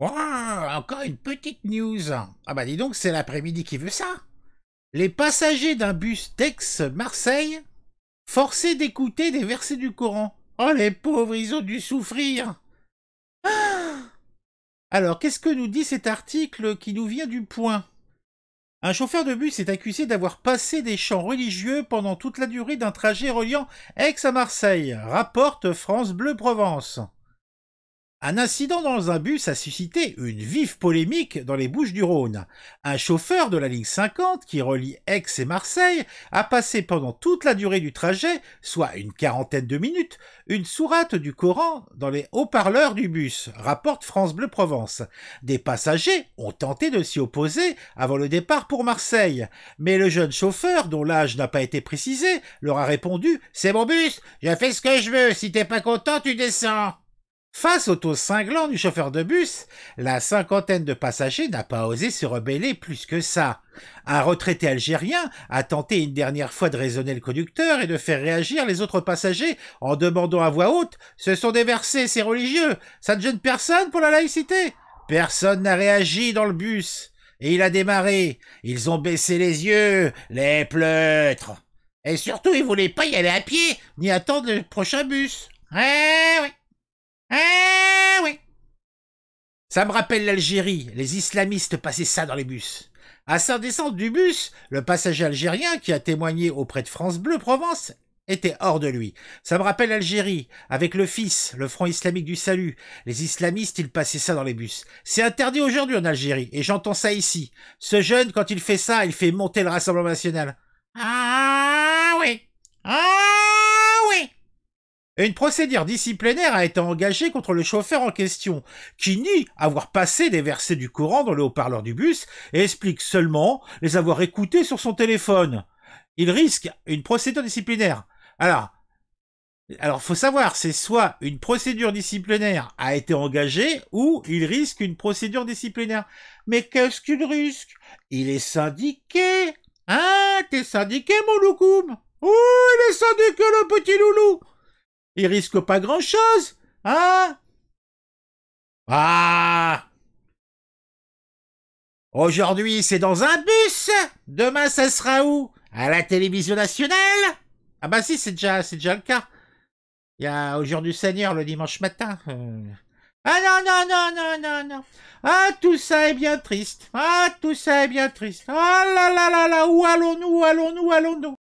encore une petite news. Ah bah dis donc, c'est l'après-midi qui veut ça. Les passagers d'un bus d'Aix-Marseille forcés d'écouter des versets du Coran. Oh les pauvres, ils ont dû souffrir. Ah Alors, qu'est-ce que nous dit cet article qui nous vient du point un chauffeur de bus est accusé d'avoir passé des chants religieux pendant toute la durée d'un trajet reliant Aix à Marseille, rapporte France Bleu Provence. Un incident dans un bus a suscité une vive polémique dans les Bouches-du-Rhône. Un chauffeur de la ligne 50 qui relie Aix et Marseille a passé pendant toute la durée du trajet, soit une quarantaine de minutes, une sourate du Coran dans les haut-parleurs du bus, rapporte France Bleu Provence. Des passagers ont tenté de s'y opposer avant le départ pour Marseille, mais le jeune chauffeur, dont l'âge n'a pas été précisé, leur a répondu C'est mon bus, je fais ce que je veux, si t'es pas content, tu descends. Face au taux cinglant du chauffeur de bus, la cinquantaine de passagers n'a pas osé se rebeller plus que ça. Un retraité algérien a tenté une dernière fois de raisonner le conducteur et de faire réagir les autres passagers en demandant à voix haute Ce sont des versets, c'est religieux, ça ne gêne personne pour la laïcité Personne n'a réagi dans le bus. Et il a démarré. Ils ont baissé les yeux, les pleutres. Et surtout, ils voulaient pas y aller à pied, ni attendre le prochain bus. Eh oui eh oui Ça me rappelle l'Algérie, les islamistes passaient ça dans les bus. À sa descente du bus, le passager algérien qui a témoigné auprès de France Bleu Provence était hors de lui. Ça me rappelle l'Algérie, avec le FIS, le Front islamique du salut. Les islamistes, ils passaient ça dans les bus. C'est interdit aujourd'hui en Algérie, et j'entends ça ici. Ce jeune, quand il fait ça, il fait monter le Rassemblement national. Ah oui Ah une procédure disciplinaire a été engagée contre le chauffeur en question, qui nie avoir passé des versets du courant dans le haut-parleur du bus et explique seulement les avoir écoutés sur son téléphone. Il risque une procédure disciplinaire. Alors, alors faut savoir, c'est soit une procédure disciplinaire a été engagée ou il risque une procédure disciplinaire. Mais qu'est-ce qu'il risque Il est syndiqué. Hein T'es syndiqué, mon loukoum Ouh, il est syndiqué, le petit loulou il risque pas grand-chose, hein Ah Aujourd'hui, c'est dans un bus Demain, ça sera où À la télévision nationale Ah bah si, c'est déjà, c'est déjà le cas. Il y a aujourd'hui Seigneur le dimanche matin. Euh. Ah non, non, non, non, non, non. Ah, tout ça est bien triste. Ah, tout ça est bien triste. Ah là là là là, où allons-nous, allons-nous, allons-nous